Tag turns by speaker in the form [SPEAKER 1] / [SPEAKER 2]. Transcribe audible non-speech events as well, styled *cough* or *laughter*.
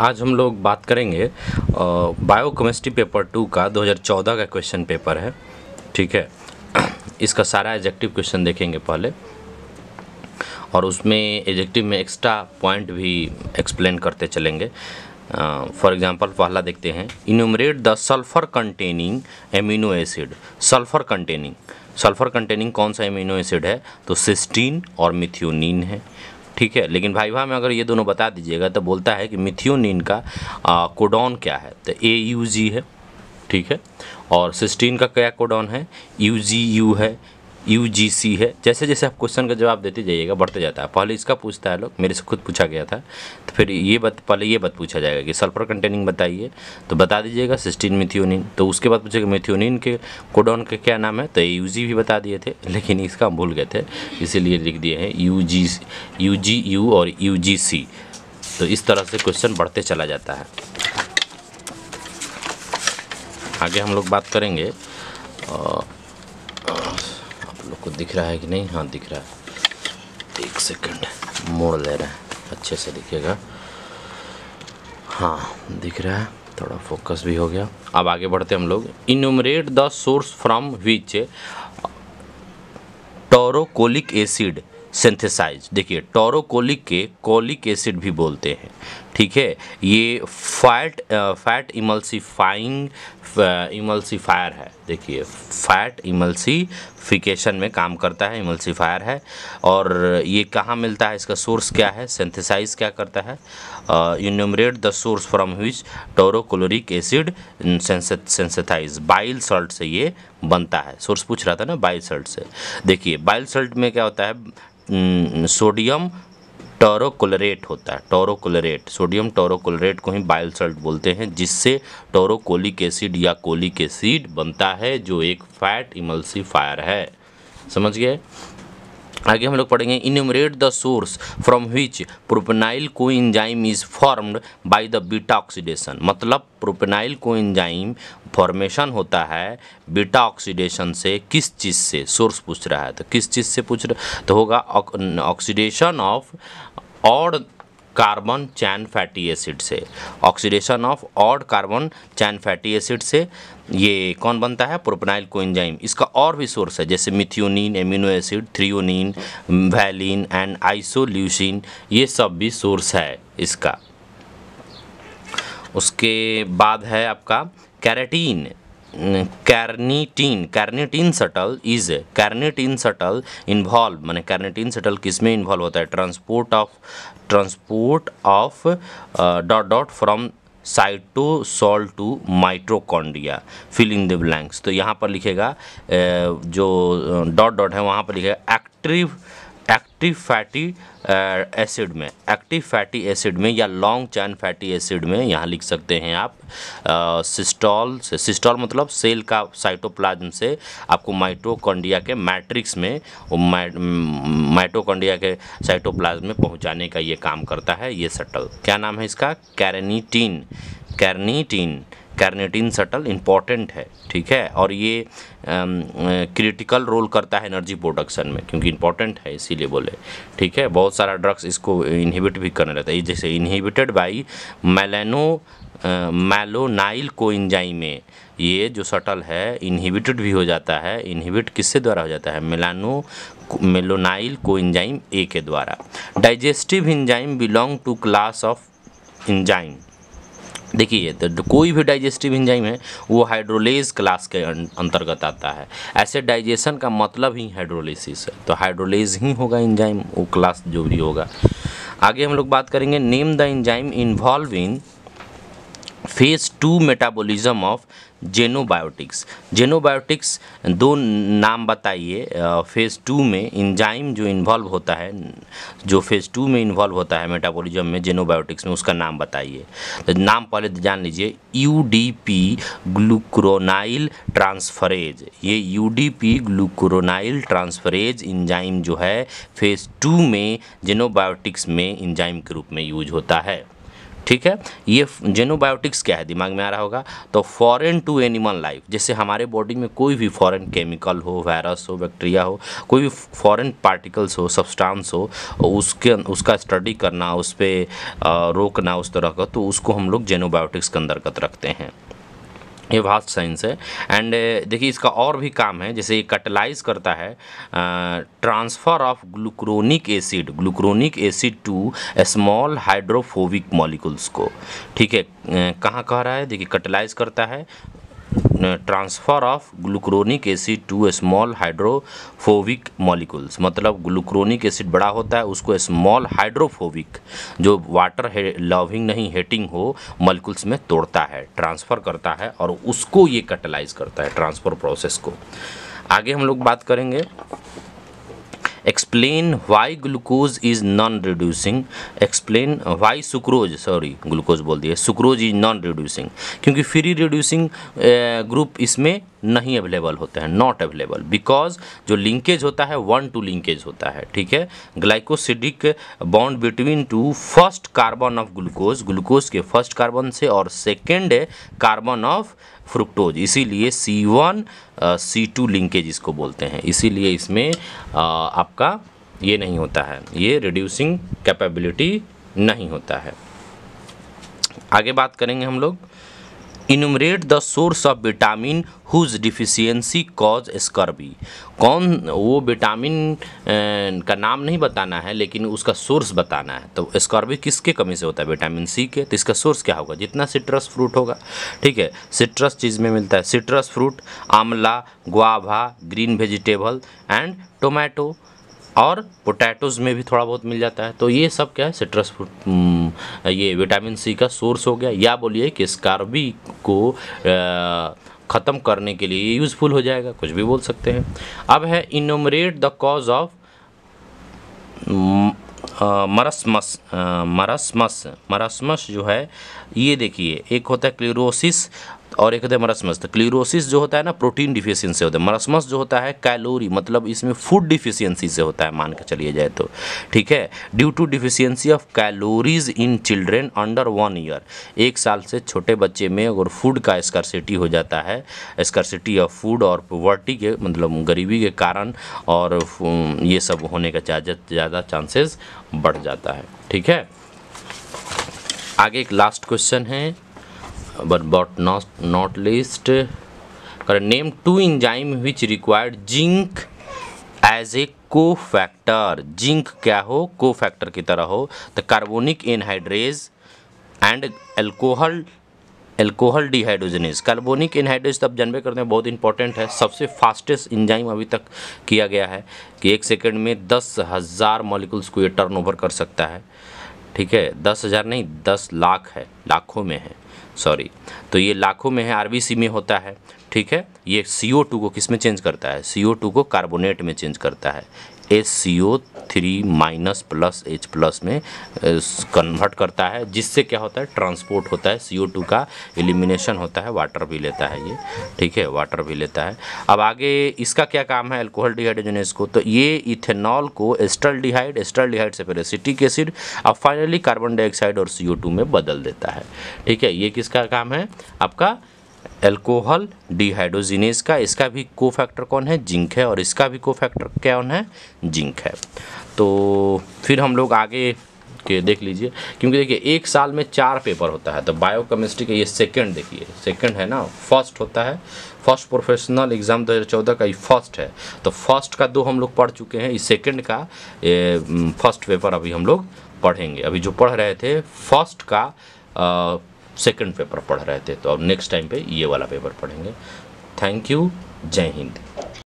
[SPEAKER 1] आज हम लोग बात करेंगे बायोकेमिस्ट्री पेपर टू का 2014 का क्वेश्चन पेपर है ठीक है *clears throat* इसका सारा एजेक्टिव क्वेश्चन देखेंगे पहले और उसमें एजेक्टिव में एक्स्ट्रा पॉइंट भी एक्सप्लेन करते चलेंगे फॉर एग्जांपल एग्ज़ाम्पल पहला देखते हैं enumerate the sulphur containing amino acid sulphur containing sulphur containing कौन सा एमिनो एसिड है तो सिस्टीन और मिथ्योनिन है ठीक है लेकिन भाई भाई में अगर ये दोनों बता दीजिएगा तो बोलता है कि मिथ्यून का आ, कोडॉन क्या है तो ए यू जी है ठीक है और सिस्टीन का क्या कोडॉन है यू जी यू है यू जी सी है जैसे जैसे आप क्वेश्चन का जवाब देते जाइएगा बढ़ते जाता है पहले इसका पूछता है लोग मेरे से खुद पूछा गया था तो फिर ये बात पहले ये बात पूछा जाएगा कि सल्फर कंटेनिंग बताइए तो बता दीजिएगा सिस्टीन मिथ्योनिन तो उसके बाद पूछेगा मिथ्योनिन के कोडोन का क्या नाम है तो यू जी भी बता दिए थे लेकिन इसका हम भूल गए थे इसीलिए लिख दिए हैं U G U G U और यू जी सी तो इस तरह से क्वेश्चन बढ़ते चला जाता है आगे हम लोग बात करेंगे लोग को दिख रहा है कि नहीं हाँ दिख रहा है एक सेकंड मोड़ ले रहे हैं अच्छे से दिखेगा हाँ दिख रहा है थोड़ा फोकस भी हो गया अब आगे बढ़ते हम लोग enumerate the source from which taurocholic acid synthesize देखिए टोरोकोलिक के कोलिक एसिड भी बोलते हैं ठीक है ये फैट फैट इमल्सीफाइंग इमल्सीफायर है देखिए फैट इमल्सीफिकेशन में काम करता है इमल्सीफायर है और ये कहाँ मिलता है इसका सोर्स क्या है सेंथिसाइज क्या करता है enumerate the source from which taurocholic acid synthesize bile salt से ये बनता है सोर्स पूछ रहा था ना बाइल सल्ट से देखिए बाइल सॉल्ट में क्या होता है सोडियम टोरोकोलरेट होता है टोरोकोलरेट सोडियम टोरोकोलरेट को ही बाइल सल्ट बोलते हैं जिससे टोरोकोलिक एसिड या कोलिक एसिड बनता है जो एक फैट इमल्सीफायर है समझ गए आगे हम लोग पढ़ेंगे enumerate the source from which propionyl CoA enzyme is formed by the beta oxidation मतलब प्रोपेनाइल को इंजाइम फॉर्मेशन होता है बीटा ऑक्सीडेशन से किस चीज़ से सोर्स पूछ रहा है तो किस चीज़ से पूछ रहा तो होगा oxidation of odd carbon chain fatty acid से oxidation of odd carbon chain fatty acid से ये कौन बनता है प्रोपनाइल कोइंजाइम इसका और भी सोर्स है जैसे methionine amino acid threonine valine and isoleucine ये सब भी सोर्स है इसका उसके बाद है आपका carnitine carnitine carnitine shuttle is carnitine shuttle involve मैंने कैर्निटीन सटल किस में इन्वॉल्व होता है transport of transport of dot dot from cytosol to mitochondria fill in the blanks तो यहाँ पर लिखेगा uh, जो डॉट uh, डॉट है वहाँ पर लिखेगा एक्टिव एक्टिव फैटी एसिड में एक्टिव फैटी एसिड में या लॉन्ग चैन फैटी एसिड में यहाँ लिख सकते हैं आप सिस्टॉल uh, से सिस्टॉल मतलब सेल का साइटोप्लाज्म से आपको माइटोकॉन्ड्रिया के मैट्रिक्स में माइटोकॉन्ड्रिया के साइटोप्लाज्म में पहुँचाने का ये काम करता है ये सटल क्या नाम है इसका कैरनीटीन कैरनीटीन कैरनेटिन सटल इम्पॉर्टेंट है ठीक है और ये क्रिटिकल um, रोल करता है एनर्जी प्रोडक्शन में क्योंकि इम्पॉर्टेंट है इसीलिए बोले ठीक है बहुत सारा ड्रग्स इसको इनहिबिट भी करने रहता है जैसे इनहिबिटेड बाई मेलेनो मैलोनाइल को में ये जो सटल है इनहिबिटेड भी हो जाता है इनहिबिट किससे द्वारा हो जाता है मेलानो मेलोनाइल को ए के द्वारा digestive enzyme belong to class of enzyme देखिए तो कोई भी डाइजेस्टिव इंजाइम है वो हाइड्रोलेज क्लास के अं-, अंतर्गत आता है ऐसे डाइजेशन का मतलब ही हाइड्रोलिसिस है तो हाइड्रोलेज ही होगा इंजाइम वो क्लास जो भी होगा आगे हम लोग बात करेंगे name the enzyme involve in phase two metabolism of xenobiotics xenobiotics दो नाम बताइए फेज़ टू में इंजाइम जो इन्वॉल्व होता है जो फेज़ टू में इन्वॉल्व होता है मेटाबॉलिज्म में जेनोबायोटिक्स में उसका नाम बताइए तो नाम पहले तो जान लीजिए U D P glucuronyl transferase ये U D P glucuronyl transferase enzyme जो है फेज़ टू में जेनोबायोटिक्स में इंजाइम के रूप में यूज होता है ठीक है ये जेनोबायोटिक्स क्या है दिमाग में आ रहा होगा तो फॉरेन टू एनिमल लाइफ जैसे हमारे बॉडी में कोई भी फॉरेन केमिकल हो वायरस हो बैक्टीरिया हो कोई भी फॉरेन पार्टिकल्स हो सब्सटेंस हो उसके उसका स्टडी करना उस पर रोकना उस तरह का तो उसको हम लोग जेनोबायोटिक्स के अंतर्गत रखते हैं ये वास्ट साइंस है एंड uh, देखिए इसका और भी काम है जैसे ये कटलाइज करता है transfer of glucuronic acid glucuronic acid to small hydrophobic molecules को ठीक है uh, कहाँ कह रहा है देखिए कटलाइज करता है transfer of glucuronic acid to small hydrophobic molecules मतलब ग्लूक्रोनिक एसिड बड़ा होता है उसको स्मॉल हाइड्रोफोबिक जो वाटर लविंग नहीं हेटिंग हो मॉलिक्यूल्स में तोड़ता है ट्रांसफ़र करता है और उसको ये कैटलाइज करता है ट्रांसफ़र प्रोसेस को आगे हम लोग बात करेंगे explain why glucose is non reducing explain why sucrose sorry glucose बोल दिया सुक्रोज इज नॉन रिड्यूसिंग क्योंकि फ्री रिड्यूसिंग ग्रुप इसमें नहीं अवेलेबल होते हैं नॉट अवेलेबल बिकॉज जो लिंकेज होता है वन टू लिंकेज होता है ठीक है glycosidic bond between two first carbon of glucose glucose के फर्स्ट कार्बन से और सेकेंड कार्बन ऑफ फ्रुक्टोज इसीलिए C one C two linkage इसको बोलते हैं इसीलिए इसमें uh, आपका ये नहीं होता है ये रिड्यूसिंग कैपेबिलिटी नहीं होता है आगे बात करेंगे हम लोग enumerate the source of vitamin whose deficiency cause scurvy कौन वो विटामिन का नाम नहीं बताना है लेकिन उसका सोर्स बताना है तो स्कर्वी किसके कमी से होता है विटामिन सी के तो इसका सोर्स क्या होगा जितना सिट्रस फ्रूट होगा ठीक है सिट्रस चीज़ में मिलता है citrus fruit amla guava green vegetable and tomato और पोटैटोज़ में भी थोड़ा बहुत मिल जाता है तो ये सब क्या है सिट्रस हम्म, ये विटामिन सी का सोर्स हो गया या बोलिए कि स्कार्बी को ख़त्म करने के लिए यूज़फुल हो जाएगा कुछ भी बोल सकते हैं अब है enumerate the cause of marasmus marasmus marasmus जो है ये देखिए एक होता है क्लोरोसिस और एक होता है मरसमस तो क्लीरोसिस जो होता है ना प्रोटीन डिफिशियंसी होता है मरसमस जो होता है कैलोरी मतलब इसमें फूड डिफिशियंसी से होता है मान के चलिए जाए तो ठीक है due to deficiency of calories in children under one year एक साल से छोटे बच्चे में अगर फूड का स्कर्सिटी हो जाता है स्कर्सिटी ऑफ फूड और पॉवर्टी के मतलब गरीबी के कारण और ये सब होने का ज़्यादा चांसेस बढ़ जाता है ठीक है आगे एक लास्ट क्वेश्चन है but but not not least correct name two enzyme which required zinc as a cofactor zinc क्या हो को फैक्टर की तरह हो anhydrase carbonic anhydrase and alcohol alcohol carbonic anhydrase तब जनवे करते हैं बहुत इंपॉर्टेंट है सबसे फास्टेस्ट इंजाइम अभी तक किया गया है कि एक सेकेंड में दस हज़ार मॉलिकल्स को ये टर्न ओवर कर सकता है ठीक है दस हज़ार नहीं दस लाख है लाखों में है सॉरी तो ये लाखों में है आरबीसी में होता है ठीक है ये सी ओ टू को किस में चेंज करता है सी ओ टू को कार्बोनेट में चेंज करता है H C O three minus plus H plus में कन्वर्ट करता है जिससे क्या होता है ट्रांसपोर्ट होता है सी ओ टू का एलिमिनेशन होता है वाटर भी लेता है ये ठीक है वाटर भी लेता है अब आगे इसका क्या काम है एल्कोहल डिहाइड्रोजनेस को तो ये इथेनॉल को एस्टल डिहाइड एस्टल डिहाइड से पहले सिटिक एसिड अब फाइनली कार्बन डाइऑक्साइड और सी ओ टू में बदल देता है ठीक है ये किसका काम है आपका एल्कोहल डिहाइड्रोजिनेस का इसका भी को फैक्टर कौन है जिंक है और इसका भी को फैक्टर कौन है जिंक है तो फिर हम लोग आगे के देख लीजिए क्योंकि देखिए एक साल में चार पेपर होता है तो बायोकेमिस्ट्री का ये सेकंड देखिए सेकंड है ना फर्स्ट होता है फर्स्ट प्रोफेशनल एग्ज़ाम 2014 का ये फर्स्ट है तो फर्स्ट का दो हम लोग पढ़ चुके हैं इस सेकंड का फर्स्ट पेपर mm, अभी हम लोग पढ़ेंगे अभी जो पढ़ रहे थे फर्स्ट का आ, सेकंड पेपर पढ़ रहे थे तो अब नेक्स्ट टाइम पे ये वाला पेपर पढ़ेंगे थैंक यू जय हिंद